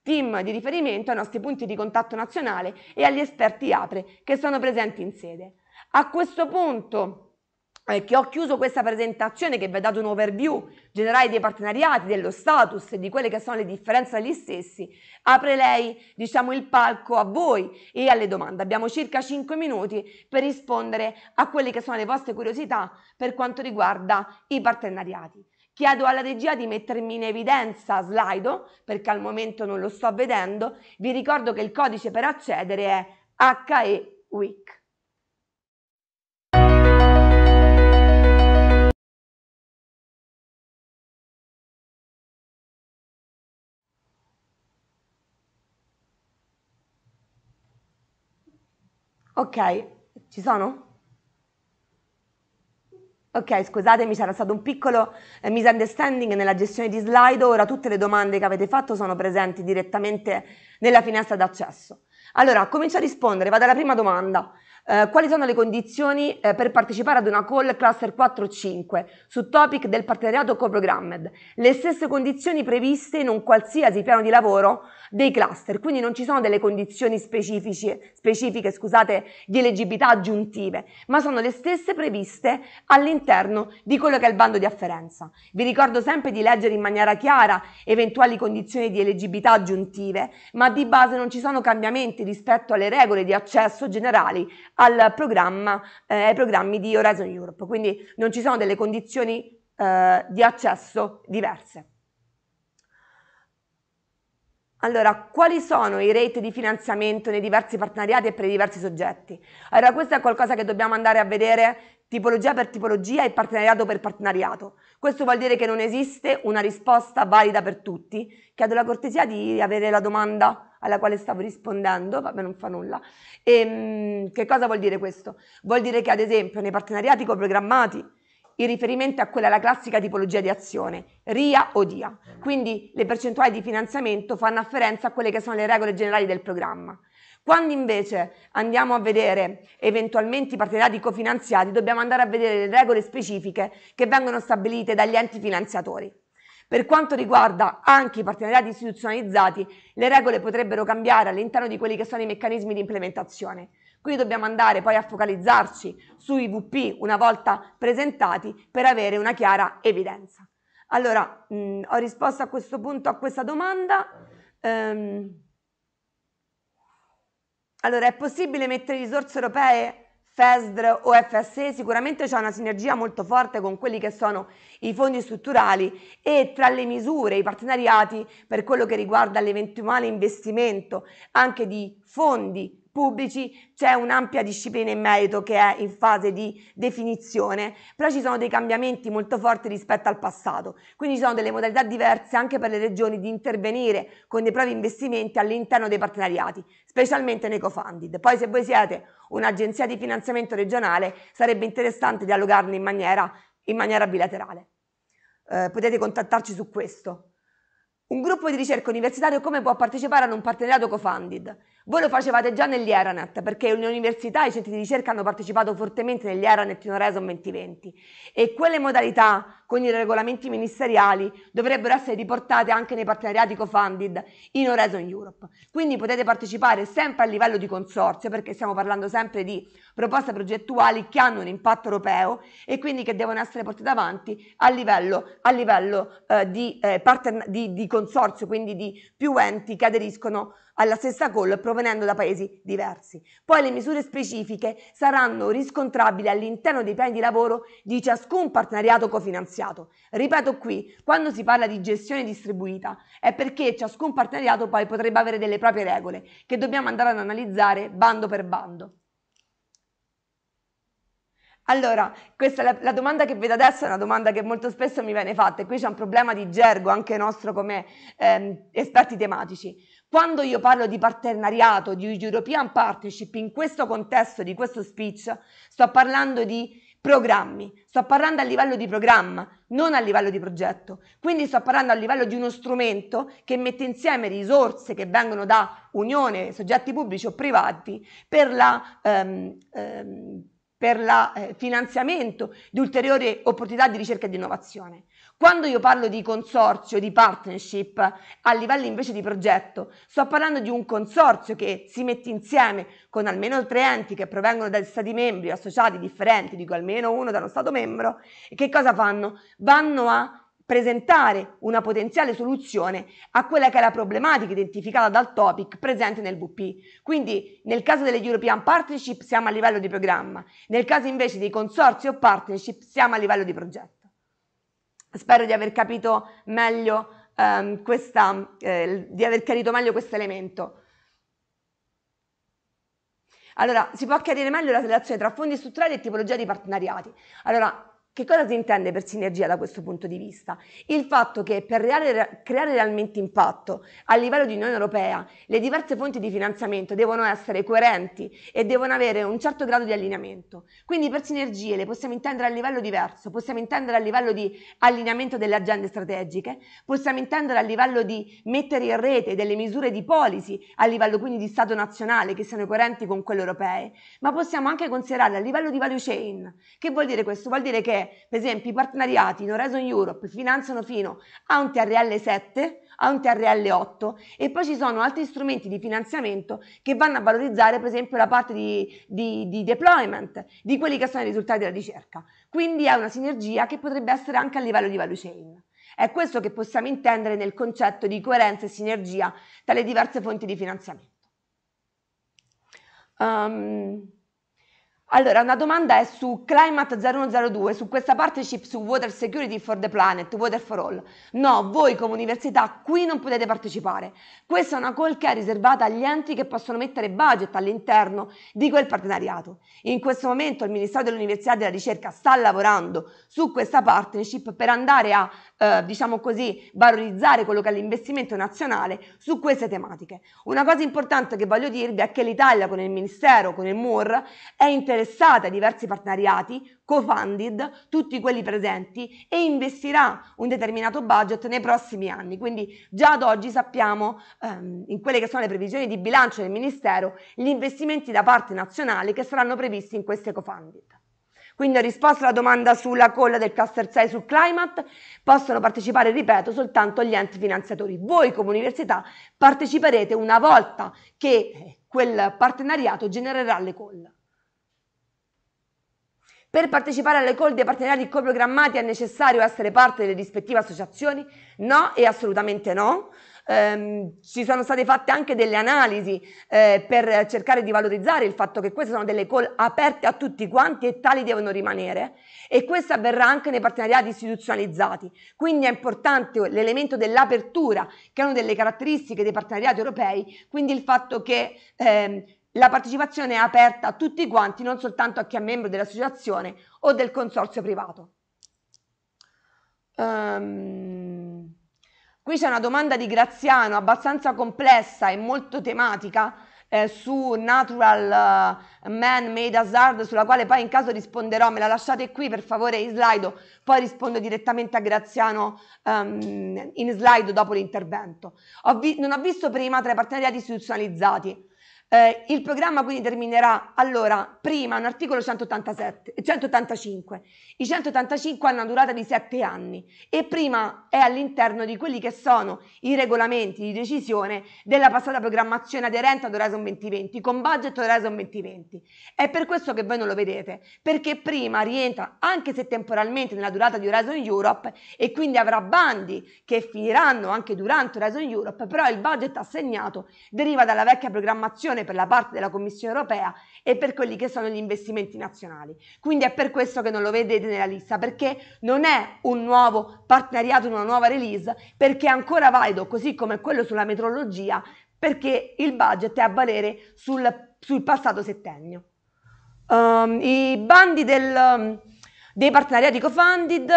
team di riferimento, ai nostri punti di contatto nazionale e agli esperti APRE che sono presenti in sede. A questo punto eh, che ho chiuso questa presentazione che vi ha dato un overview generale dei partenariati, dello status e di quelle che sono le differenze degli stessi, apre lei diciamo, il palco a voi e alle domande. Abbiamo circa 5 minuti per rispondere a quelle che sono le vostre curiosità per quanto riguarda i partenariati. Chiedo alla regia di mettermi in evidenza Slido, perché al momento non lo sto vedendo. Vi ricordo che il codice per accedere è HEWIC. Ok, ci sono? Ok, scusatemi, c'era stato un piccolo eh, misunderstanding nella gestione di Slido, ora tutte le domande che avete fatto sono presenti direttamente nella finestra d'accesso. Allora, comincio a rispondere, vado alla prima domanda. Eh, quali sono le condizioni eh, per partecipare ad una call cluster 4-5 su topic del partenariato coprogrammed? Le stesse condizioni previste in un qualsiasi piano di lavoro dei cluster, quindi non ci sono delle condizioni specifiche, specifiche scusate, di elegibilità aggiuntive, ma sono le stesse previste all'interno di quello che è il bando di afferenza. Vi ricordo sempre di leggere in maniera chiara eventuali condizioni di elegibilità aggiuntive, ma di base non ci sono cambiamenti rispetto alle regole di accesso generali al programma, eh, ai programmi di Horizon Europe, quindi non ci sono delle condizioni eh, di accesso diverse. Allora, quali sono i rate di finanziamento nei diversi partenariati e per i diversi soggetti? Allora, questo è qualcosa che dobbiamo andare a vedere tipologia per tipologia e partenariato per partenariato. Questo vuol dire che non esiste una risposta valida per tutti. Chiedo la cortesia di avere la domanda alla quale stavo rispondendo, vabbè non fa nulla. E, ehm, che cosa vuol dire questo? Vuol dire che ad esempio nei partenariati coprogrammati il riferimento è quella alla classica tipologia di azione, RIA o DIA. Quindi le percentuali di finanziamento fanno afferenza a quelle che sono le regole generali del programma. Quando invece andiamo a vedere eventualmente i partenariati cofinanziati, dobbiamo andare a vedere le regole specifiche che vengono stabilite dagli enti finanziatori. Per quanto riguarda anche i partenariati istituzionalizzati, le regole potrebbero cambiare all'interno di quelli che sono i meccanismi di implementazione. Quindi dobbiamo andare poi a focalizzarci sui VP una volta presentati per avere una chiara evidenza. Allora, mh, ho risposto a questo punto a questa domanda. Um, allora, è possibile mettere risorse europee FESDR o FSE sicuramente c'è una sinergia molto forte con quelli che sono i fondi strutturali e tra le misure, i partenariati per quello che riguarda l'eventuale investimento anche di fondi pubblici, c'è un'ampia disciplina in merito che è in fase di definizione, però ci sono dei cambiamenti molto forti rispetto al passato, quindi ci sono delle modalità diverse anche per le regioni di intervenire con dei propri investimenti all'interno dei partenariati, specialmente nei co-funded. Poi se voi siete un'agenzia di finanziamento regionale sarebbe interessante dialogarne in maniera, in maniera bilaterale. Eh, potete contattarci su questo. Un gruppo di ricerca universitario come può partecipare ad un partenariato co-funded? Voi lo facevate già negli Eranet, perché le università e i centri di ricerca hanno partecipato fortemente negli Eranet in Horizon 2020 e quelle modalità con i regolamenti ministeriali dovrebbero essere riportate anche nei partenariati co-funded in Horizon Europe. Quindi potete partecipare sempre a livello di consorzio, perché stiamo parlando sempre di proposte progettuali che hanno un impatto europeo e quindi che devono essere portate avanti a livello, a livello eh, di, eh, partner, di, di consorzio, quindi di più enti che aderiscono alla stessa call provenendo da paesi diversi. Poi le misure specifiche saranno riscontrabili all'interno dei piani di lavoro di ciascun partenariato cofinanziato. Ripeto qui, quando si parla di gestione distribuita è perché ciascun partenariato poi potrebbe avere delle proprie regole che dobbiamo andare ad analizzare bando per bando. Allora, questa, la, la, domanda che vedo adesso è una domanda che molto spesso mi viene fatta e qui c'è un problema di gergo anche nostro come ehm, esperti tematici. Quando io parlo di partenariato, di European Partnership, in questo contesto di questo speech, sto parlando di programmi, sto parlando a livello di programma, non a livello di progetto. Quindi sto parlando a livello di uno strumento che mette insieme risorse che vengono da unione, soggetti pubblici o privati per la... Ehm, ehm, per il eh, finanziamento di ulteriori opportunità di ricerca e di innovazione. Quando io parlo di consorzio, di partnership, a livello invece di progetto, sto parlando di un consorzio che si mette insieme con almeno tre enti che provengono da stati membri associati differenti, dico almeno uno da uno stato membro, e che cosa fanno? Vanno a presentare una potenziale soluzione a quella che è la problematica identificata dal topic presente nel VP. Quindi nel caso delle European Partnership siamo a livello di programma, nel caso invece dei consorzi o partnership siamo a livello di progetto. Spero di aver capito meglio, ehm, questa, eh, di aver chiarito meglio questo elemento. Allora, si può chiarire meglio la relazione tra fondi strutturali e tipologia di partenariati. Allora, che cosa si intende per sinergia da questo punto di vista? Il fatto che per reale, creare realmente impatto a livello di Unione Europea le diverse fonti di finanziamento devono essere coerenti e devono avere un certo grado di allineamento. Quindi per sinergie le possiamo intendere a livello diverso, possiamo intendere a livello di allineamento delle agende strategiche, possiamo intendere a livello di mettere in rete delle misure di policy a livello quindi di Stato nazionale che siano coerenti con quelle europee, ma possiamo anche considerarle a livello di value chain. Che vuol dire questo? Vuol dire che per esempio i partenariati in Horizon Europe finanziano fino a un TRL 7, a un TRL 8 e poi ci sono altri strumenti di finanziamento che vanno a valorizzare per esempio la parte di, di, di deployment di quelli che sono i risultati della ricerca. Quindi è una sinergia che potrebbe essere anche a livello di value chain. È questo che possiamo intendere nel concetto di coerenza e sinergia tra le diverse fonti di finanziamento. Um, allora, una domanda è su Climate 0102, su questa partnership su Water Security for the Planet, Water for All. No, voi come università qui non potete partecipare. Questa è una call che è riservata agli enti che possono mettere budget all'interno di quel partenariato. In questo momento il Ministero dell'Università e della Ricerca sta lavorando su questa partnership per andare a, eh, diciamo così, valorizzare quello che è l'investimento nazionale su queste tematiche. Una cosa importante che voglio dirvi è che l'Italia con il Ministero, con il MUR, è interessata interessata ai diversi partenariati, co-funded, tutti quelli presenti, e investirà un determinato budget nei prossimi anni. Quindi già ad oggi sappiamo, ehm, in quelle che sono le previsioni di bilancio del Ministero, gli investimenti da parte nazionale che saranno previsti in queste co-funded. Quindi ho risposto alla domanda sulla call del cluster 6 sul climate, possono partecipare, ripeto, soltanto gli enti finanziatori. Voi come università parteciperete una volta che eh, quel partenariato genererà le call. Per partecipare alle call dei partenariati coprogrammati è necessario essere parte delle rispettive associazioni? No e assolutamente no. Ehm, ci sono state fatte anche delle analisi eh, per cercare di valorizzare il fatto che queste sono delle call aperte a tutti quanti e tali devono rimanere e questo avverrà anche nei partenariati istituzionalizzati. Quindi è importante l'elemento dell'apertura che è una delle caratteristiche dei partenariati europei, quindi il fatto che ehm, la partecipazione è aperta a tutti quanti, non soltanto a chi è membro dell'associazione o del consorzio privato. Um, qui c'è una domanda di Graziano abbastanza complessa e molto tematica eh, su Natural uh, Man Made Hazard, sulla quale poi in caso risponderò, me la lasciate qui per favore in slide, poi rispondo direttamente a Graziano um, in slide dopo l'intervento. Ho non ho visto prima tra i partenariati istituzionalizzati eh, il programma quindi terminerà allora prima un articolo 187, 185. I 185 hanno una durata di 7 anni e prima è all'interno di quelli che sono i regolamenti di decisione della passata programmazione aderente ad Horizon 2020 con budget Horizon 2020. È per questo che voi non lo vedete, perché prima rientra anche se temporalmente nella durata di Horizon Europe e quindi avrà bandi che finiranno anche durante Horizon Europe, però il budget assegnato deriva dalla vecchia programmazione Commissione, per la parte della Commissione europea e per quelli che sono gli investimenti nazionali. Quindi è per questo che non lo vedete nella lista, perché non è un nuovo partenariato, una nuova release, perché è ancora valido, così come quello sulla metrologia, perché il budget è a valere sul, sul passato settennio. Um, I bandi del, dei partenariati co-funded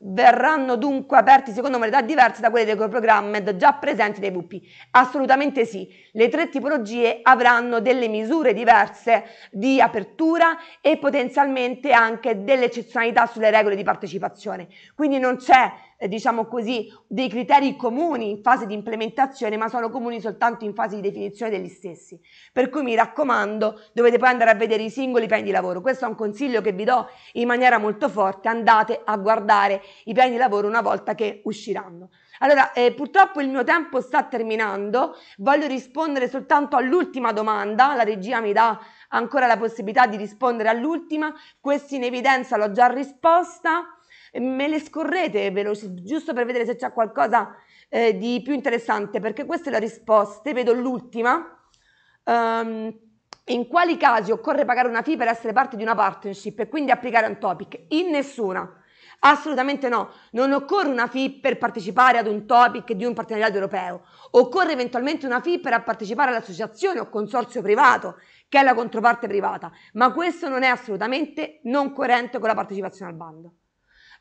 verranno dunque aperti secondo modalità diverse da quelle dei co-programmed già presenti nei VP? Assolutamente sì, le tre tipologie avranno delle misure diverse di apertura e potenzialmente anche delle eccezionalità sulle regole di partecipazione, quindi non c'è eh, diciamo così, dei criteri comuni in fase di implementazione, ma sono comuni soltanto in fase di definizione degli stessi. Per cui mi raccomando, dovete poi andare a vedere i singoli piani di lavoro. Questo è un consiglio che vi do in maniera molto forte, andate a guardare i piani di lavoro una volta che usciranno. Allora, eh, purtroppo il mio tempo sta terminando, voglio rispondere soltanto all'ultima domanda, la regia mi dà ancora la possibilità di rispondere all'ultima, questa in evidenza l'ho già risposta, me le scorrete veloci, giusto per vedere se c'è qualcosa eh, di più interessante, perché questa queste le risposte, vedo l'ultima. Um, in quali casi occorre pagare una fee per essere parte di una partnership e quindi applicare un topic? In nessuna. Assolutamente no, non occorre una fee per partecipare ad un topic di un partenariato europeo, occorre eventualmente una fee per partecipare all'associazione o consorzio privato, che è la controparte privata, ma questo non è assolutamente non coerente con la partecipazione al bando.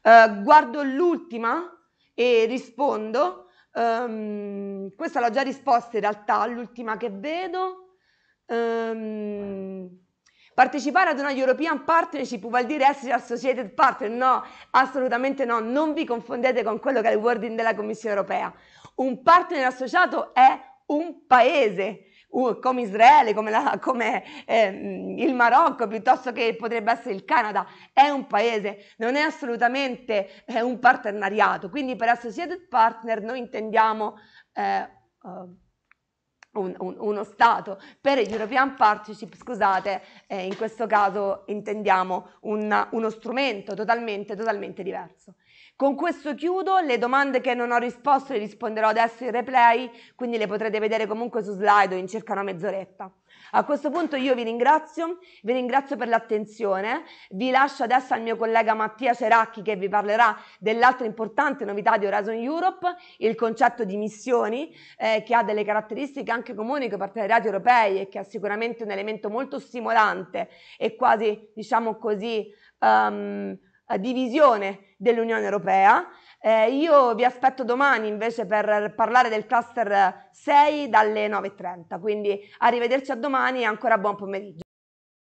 Eh, guardo l'ultima e rispondo. Um, questa l'ho già risposta in realtà, l'ultima che vedo. Um, Partecipare ad una European Partnership vuol dire essere associated partner? No, assolutamente no, non vi confondete con quello che è il wording della Commissione europea. Un partner associato è un paese uh, come Israele, come, la, come eh, il Marocco, piuttosto che potrebbe essere il Canada, è un paese, non è assolutamente eh, un partenariato. Quindi per associated partner noi intendiamo eh, oh, un, un, uno Stato. Per European Partnership, scusate, eh, in questo caso intendiamo una, uno strumento totalmente, totalmente diverso. Con questo chiudo, le domande che non ho risposto le risponderò adesso in replay, quindi le potrete vedere comunque su slide in circa una mezz'oretta. A questo punto io vi ringrazio, vi ringrazio per l'attenzione, vi lascio adesso al mio collega Mattia Ceracchi che vi parlerà dell'altra importante novità di Horizon Europe, il concetto di missioni eh, che ha delle caratteristiche anche comuni con i partenariati europei e che è sicuramente un elemento molto stimolante e quasi, diciamo così, um, eh, divisione dell'Unione Europea. Eh, io vi aspetto domani invece per parlare del cluster 6 dalle 9.30, quindi arrivederci a domani e ancora buon pomeriggio.